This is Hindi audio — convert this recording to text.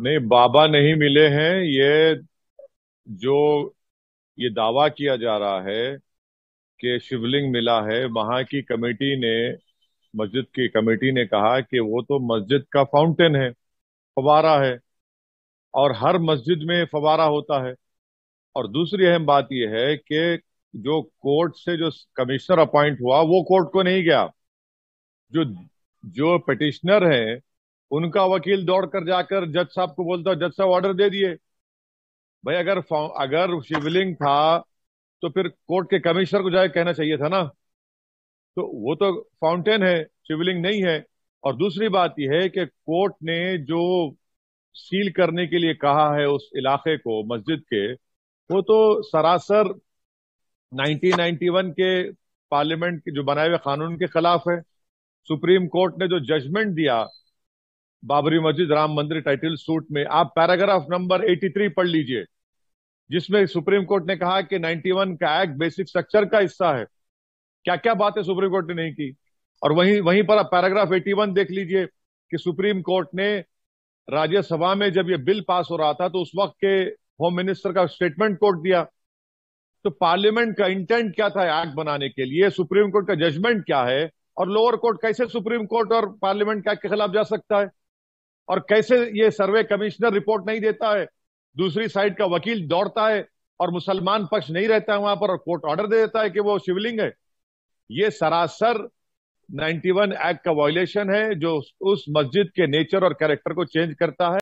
नहीं बाबा नहीं मिले हैं ये जो ये दावा किया जा रहा है कि शिवलिंग मिला है वहां की कमेटी ने मस्जिद की कमेटी ने कहा कि वो तो मस्जिद का फाउंटेन है फवारा है और हर मस्जिद में फवारा होता है और दूसरी अहम बात यह है कि जो कोर्ट से जो कमिश्नर अपॉइंट हुआ वो कोर्ट को नहीं गया जो जो पिटिशनर है उनका वकील दौड़ कर जाकर जज साहब को बोलता जज साहब ऑर्डर दे दिए भाई अगर अगर शिवलिंग था तो फिर कोर्ट के कमिश्नर को जाए कहना चाहिए था ना तो वो तो फाउंटेन है शिवलिंग नहीं है और दूसरी बात यह है कि कोर्ट ने जो सील करने के लिए कहा है उस इलाके को मस्जिद के वो तो सरासर 1991 के पार्लियामेंट के जो बनाए हुए कानून के खिलाफ है सुप्रीम कोर्ट ने जो जजमेंट दिया बाबरी मस्जिद राम मंदिर टाइटल सूट में आप पैराग्राफ नंबर 83 पढ़ लीजिए जिसमें सुप्रीम कोर्ट ने कहा कि 91 का एक्ट बेसिक स्ट्रक्चर का हिस्सा है क्या क्या बात है सुप्रीम कोर्ट ने नहीं की और वहीं वहीं पर आप पैराग्राफ 81 देख लीजिए कि सुप्रीम कोर्ट ने राज्यसभा में जब ये बिल पास हो रहा था तो उस वक्त के होम मिनिस्टर का स्टेटमेंट कोर्ट दिया तो पार्लियामेंट का इंटेंट क्या था एक्ट बनाने के लिए सुप्रीम कोर्ट का जजमेंट क्या है और लोअर कोर्ट कैसे सुप्रीम कोर्ट और पार्लियामेंट के खिलाफ जा सकता है और कैसे ये सर्वे कमिश्नर रिपोर्ट नहीं देता है दूसरी साइड का वकील दौड़ता है और मुसलमान पक्ष नहीं रहता है वहां पर और कोर्ट ऑर्डर दे देता है कि वो शिवलिंग है ये सरासर 91 एक्ट का वायोलेशन है जो उस मस्जिद के नेचर और कैरेक्टर को चेंज करता है